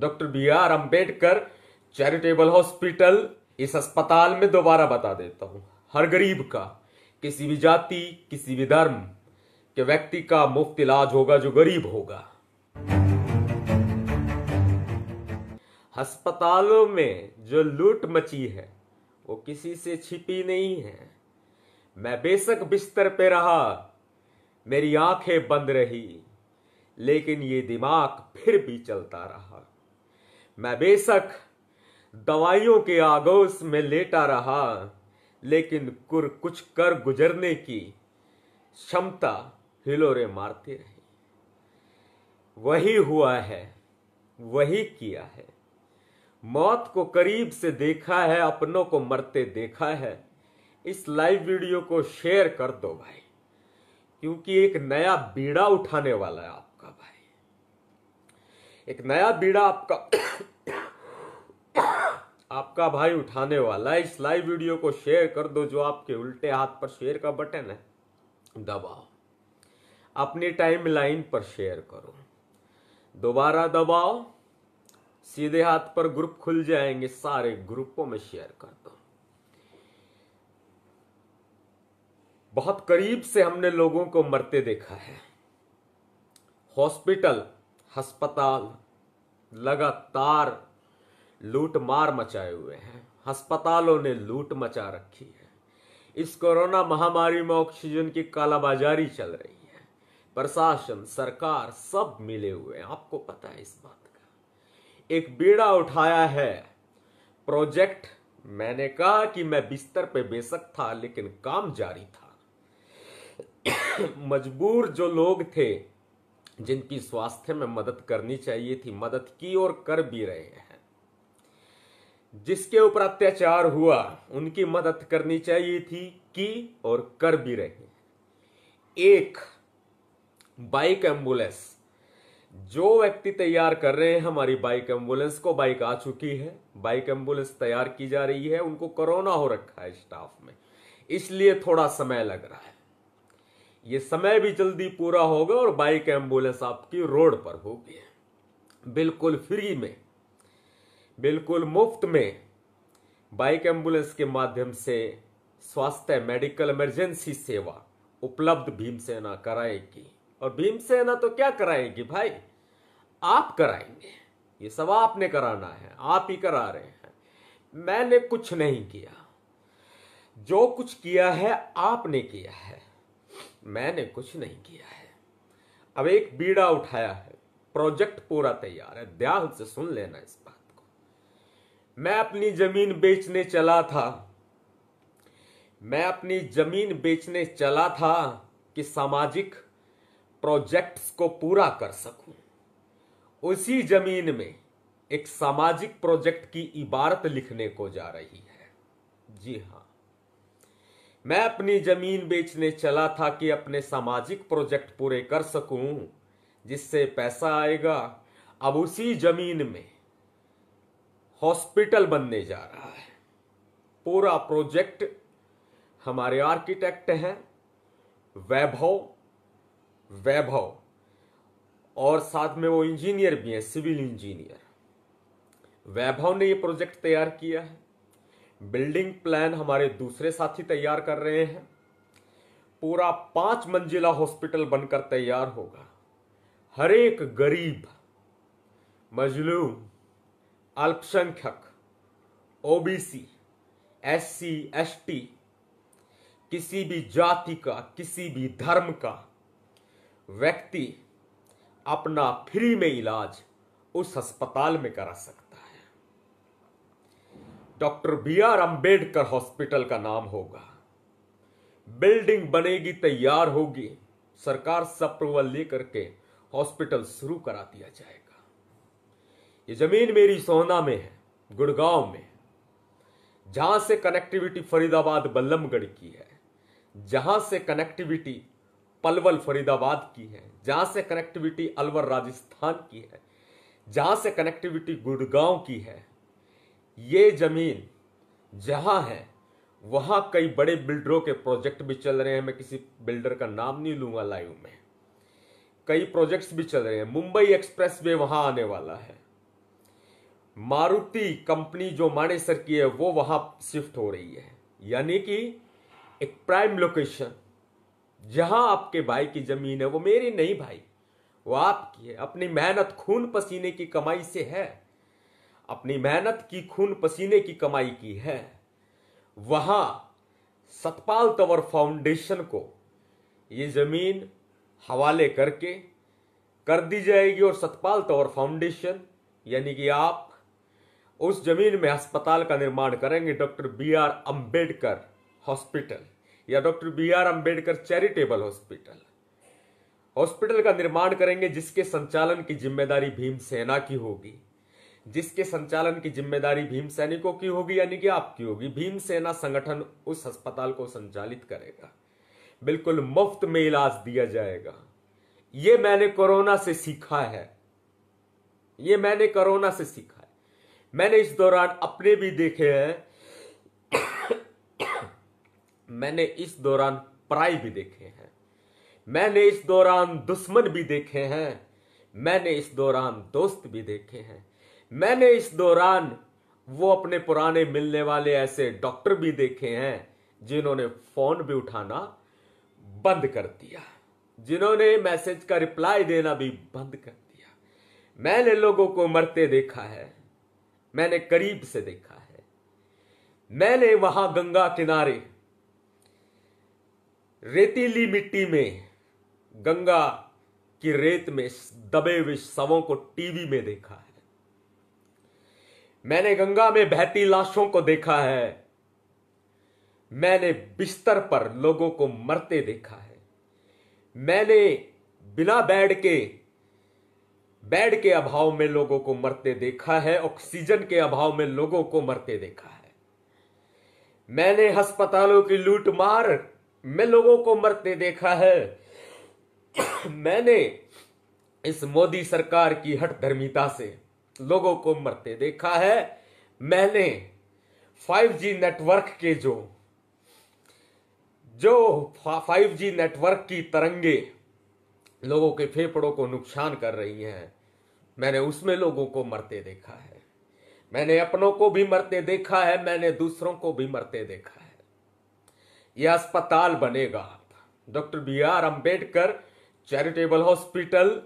doctor B R Ambedkar charitable hospital इस अस्पताल में दोबारा बता देता हूं हर गरीब का किसी भी जाति किसी भी धर्म के व्यक्ति का मुफ्त इलाज होगा जो गरीब होगा अस्पतालों में जो लूट मची है वो किसी से छिपी नहीं है मैं बेशक बिस्तर पे रहा मेरी आंखें बंद रही लेकिन ये दिमाग फिर भी चलता रहा मैं बेशक दवाइयों के आगोश में लेटा रहा लेकिन कुर कुछ कर गुजरने की क्षमता हिलोरे मारती रही वही हुआ है वही किया है मौत को करीब से देखा है अपनों को मरते देखा है इस लाइव वीडियो को शेयर कर दो भाई क्योंकि एक नया बीड़ा उठाने वाला है आप एक नया बीड़ा आपका आपका भाई उठाने वाला है इस लाइव वीडियो को शेयर कर दो जो आपके उल्टे हाथ पर शेयर का बटन है दबाओ अपनी टाइम लाइन पर शेयर करो दोबारा दबाओ सीधे हाथ पर ग्रुप खुल जाएंगे सारे ग्रुपों में शेयर कर दो बहुत करीब से हमने लोगों को मरते देखा है हॉस्पिटल हस्पताल लगातार लूट मार मचाए हुए हैं अस्पतालों ने लूट मचा रखी है इस कोरोना महामारी में ऑक्सीजन की कालाबाजारी चल रही है प्रशासन सरकार सब मिले हुए हैं आपको पता है इस बात का एक बीड़ा उठाया है प्रोजेक्ट मैंने कहा कि मैं बिस्तर पे बेशक था लेकिन काम जारी था मजबूर जो लोग थे जिनकी स्वास्थ्य में मदद करनी चाहिए थी मदद की और कर भी रहे हैं जिसके ऊपर अत्याचार हुआ उनकी मदद करनी चाहिए थी की और कर भी रहे एक बाइक एम्बुलेंस जो व्यक्ति तैयार कर रहे हैं हमारी बाइक एम्बुलेंस को बाइक आ चुकी है बाइक एम्बुलेंस तैयार की जा रही है उनको कोरोना हो रखा है स्टाफ में इसलिए थोड़ा समय लग रहा है ये समय भी जल्दी पूरा होगा और बाइक एम्बुलेंस आपकी रोड पर होगी बिल्कुल फ्री में बिल्कुल मुफ्त में बाइक एम्बुलेंस के माध्यम से स्वास्थ्य मेडिकल इमरजेंसी सेवा उपलब्ध भीमसेना कराएगी और भीमसेना तो क्या कराएगी भाई आप कराएंगे ये सब आपने कराना है आप ही करा रहे हैं मैंने कुछ नहीं किया जो कुछ किया है आपने किया है मैंने कुछ नहीं किया है अब एक बीड़ा उठाया है प्रोजेक्ट पूरा तैयार है ध्यान से सुन लेना इस बात को मैं अपनी जमीन बेचने चला था मैं अपनी जमीन बेचने चला था कि सामाजिक प्रोजेक्ट्स को पूरा कर सकूं उसी जमीन में एक सामाजिक प्रोजेक्ट की इबारत लिखने को जा रही है जी हाँ मैं अपनी जमीन बेचने चला था कि अपने सामाजिक प्रोजेक्ट पूरे कर सकूं जिससे पैसा आएगा अब उसी जमीन में हॉस्पिटल बनने जा रहा है पूरा प्रोजेक्ट हमारे आर्किटेक्ट हैं वैभव वैभव और साथ में वो इंजीनियर भी हैं सिविल इंजीनियर वैभव ने ये प्रोजेक्ट तैयार किया है बिल्डिंग प्लान हमारे दूसरे साथी तैयार कर रहे हैं पूरा पांच मंजिला हॉस्पिटल बनकर तैयार होगा हर एक गरीब मजलूम अल्पसंख्यक ओबीसी एससी एसटी किसी भी जाति का किसी भी धर्म का व्यक्ति अपना फ्री में इलाज उस अस्पताल में करा सकता doctor B R Ambedkar hospital का नाम होगा बिल्डिंग बनेगी तैयार होगी सरकार से अप्रूवल लेकर के हॉस्पिटल शुरू करा दिया जाएगा ये जमीन मेरी सोना में है गुड़गांव में जहां से कनेक्टिविटी फरीदाबाद बल्लमगढ़ की है जहां से कनेक्टिविटी पलवल फरीदाबाद की है जहां से कनेक्टिविटी अलवर राजस्थान की है जहां से कनेक्टिविटी गुड़गांव की है ये ज़मीन जहां है वहां कई बड़े बिल्डरों के प्रोजेक्ट भी चल रहे हैं मैं किसी बिल्डर का नाम नहीं लूंगा लाइव में कई प्रोजेक्ट्स भी चल रहे हैं मुंबई एक्सप्रेस वे वहां आने वाला है मारुति कंपनी जो मानेसर की है वो वहां शिफ्ट हो रही है यानी कि एक प्राइम लोकेशन जहां आपके भाई की ज़मीन है वो मेरी नहीं भाई वो आपकी है अपनी मेहनत खून पसीने की कमाई से है अपनी मेहनत की खून पसीने की कमाई की है वहाँ सतपाल तंवर फाउंडेशन को ये ज़मीन हवाले करके कर दी जाएगी और सतपाल तंवर फाउंडेशन यानी कि आप उस ज़मीन में अस्पताल का निर्माण करेंगे doctor B R Ambedkar hospital या doctor B R Ambedkar charitable hospital hospital का निर्माण करेंगे जिसके संचालन की जिम्मेदारी भीम सेना की होगी जिसके संचालन की जिम्मेदारी भीम सैनिकों की होगी यानी कि आपकी होगी भीम सेना संगठन उस अस्पताल को संचालित करेगा बिल्कुल मुफ्त में इलाज दिया जाएगा ये मैंने कोरोना से सीखा है ये मैंने कोरोना से सीखा है मैंने इस दौरान अपने भी देखे हैं मैंने इस दौरान पराई भी देखे हैं मैंने इस दौरान दुश्मन भी देखे हैं मैंने इस दौरान दोस्त भी देखे हैं मैंने इस दौरान वो अपने पुराने मिलने वाले ऐसे डॉक्टर भी देखे हैं जिन्होंने फोन भी उठाना बंद कर दिया जिन्होंने मैसेज का रिप्लाई देना भी बंद कर दिया मैंने लोगों को मरते देखा है मैंने करीब से देखा है मैंने वहां गंगा किनारे रेतीली मिट्टी में गंगा की रेत में दबे हुए शवों को टीवी में देखा है मैंने गंगा में बहती लाशों को देखा है मैंने बिस्तर पर लोगों को मरते देखा है मैंने बिना बेड के बेड के अभाव में लोगों को मरते देखा है ऑक्सीजन के अभाव में लोगों को मरते देखा है मैंने अस्पतालों की लूट मार में लोगों को मरते देखा है मैंने इस मोदी सरकार की हट धर्मिता से लोगों को मरते देखा है मैंने 5G नेटवर्क के जो जो 5G नेटवर्क की तरंगे लोगों के फेफड़ों को नुकसान कर रही हैं मैंने उसमें लोगों को मरते देखा है मैंने अपनों को भी मरते देखा है मैंने दूसरों को भी मरते देखा है यह अस्पताल बनेगा doctor B R Ambedkar charitable hospital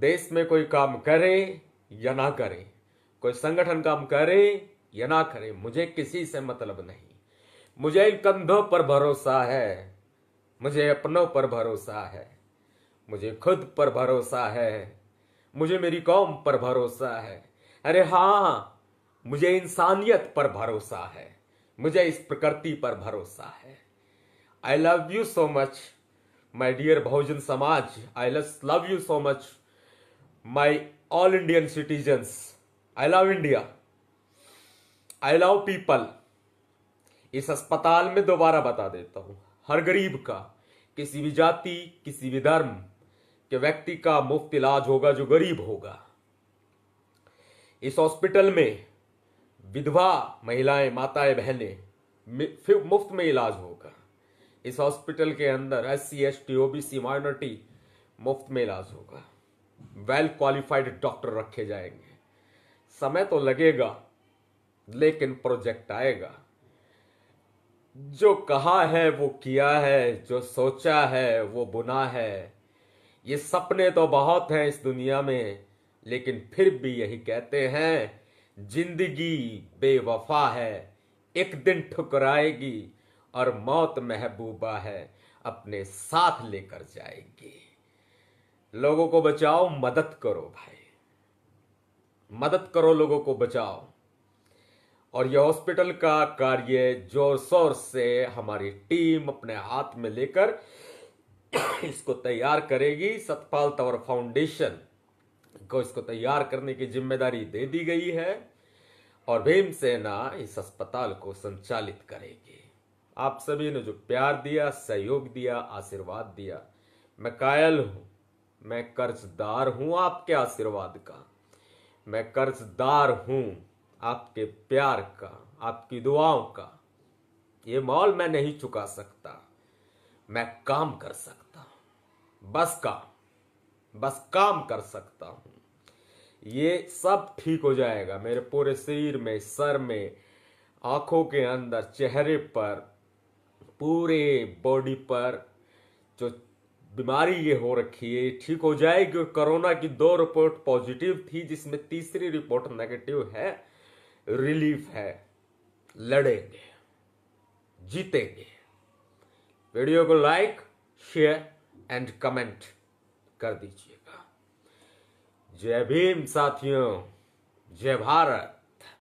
देश में कोई काम करे या ना करें कोई संगठन काम करे या ना करे मुझे किसी से मतलब नहीं मुझे इन कंधों पर भरोसा है मुझे अपनों पर भरोसा है मुझे खुद पर भरोसा है मुझे मेरी कौम पर भरोसा है अरे हाँ मुझे इंसानियत पर भरोसा है मुझे इस प्रकृति पर भरोसा है I love you so much my dear Bahujan Samaj I love you so much my all Indian citizens I love India I love people इस अस्पताल में दोबारा बता देता हूं हर गरीब का किसी भी जाति किसी भी धर्म के व्यक्ति का मुफ्त इलाज होगा जो गरीब होगा इस हॉस्पिटल में विधवा महिलाएं माताएं बहनें मुफ्त में इलाज होगा इस हॉस्पिटल के अंदर S C S T O B C minority मुफ्त में इलाज होगा वेल क्वालिफाइड डॉक्टर रखे जाएंगे समय तो लगेगा लेकिन प्रोजेक्ट आएगा जो कहा है वो किया है जो सोचा है वो बुना है ये सपने तो बहुत हैं इस दुनिया में लेकिन फिर भी यही कहते हैं जिंदगी बेवफा है एक दिन ठुकराएगी और मौत महबूबा है अपने साथ लेकर जाएगी लोगों को बचाओ मदद करो भाई मदद करो लोगों को बचाओ और यह हॉस्पिटल का कार्य जोर शोर से हमारी टीम अपने हाथ में लेकर इसको तैयार करेगी सतपाल तवर फाउंडेशन को इसको तैयार करने की जिम्मेदारी दे दी गई है और भीम सेना इस अस्पताल को संचालित करेगी आप सभी ने जो प्यार दिया सहयोग दिया आशीर्वाद दिया मैं कायल हूं मैं कर्जदार हूं आपके आशीर्वाद का मैं कर्जदार हूं आपके प्यार का आपकी दुआओं का ये मॉल मैं नहीं चुका सकता मैं काम कर सकता हूं बस काम बस काम कर सकता हूं ये सब ठीक हो जाएगा मेरे पूरे शरीर में सर में आंखों के अंदर चेहरे पर पूरे बॉडी पर जो बीमारी ये हो रखी है ठीक हो जाएगी और कोरोना की दो रिपोर्ट पॉजिटिव थी जिसमें तीसरी रिपोर्ट नेगेटिव है रिलीफ है लड़ेंगे जीतेंगे वीडियो को लाइक शेयर एंड कमेंट कर दीजिएगा जय भीम साथियों जय भारत